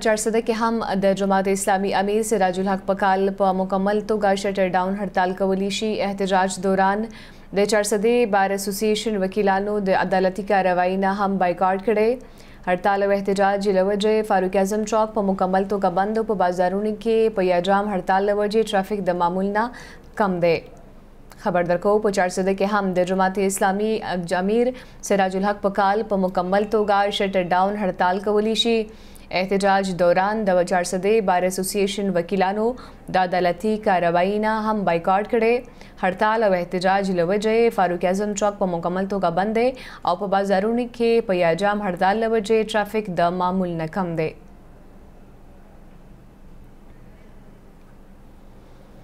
چرسده کې هم د جماعت اسلامي امیر سراج الحق پکال په مکمل توګه شټر ډاون هړتال کولی شي احتجاج دوران د چرسده بار اسوسییشن وکیلانو د عدالتي کاروایی نه هم بایکاټ کړي هړتال او احتجاج لوجه فاروق اعظم چوک په مکمل توګه بند او په بازارونو کې په یاجام هړتال لوجه ټرافیک د معمول نه کم دی خبر درکو په چارسده کې هم د جماعت اسلامي امیر سراج الحق پکال په مکمل توګه شټر ډاون هړتال کولی شي احتجاج دوران د وچارسدې بار اسوسییشن وکیلانو د عدالتي کاروایی نه هم بایکاټ کړي هړتال او احتجاج لوجه فاروق اعظم چوک په مکمل توګه بند او په بازارونو کې په یاجام هړتال لوجه ټرافیک د معمول نه کم دی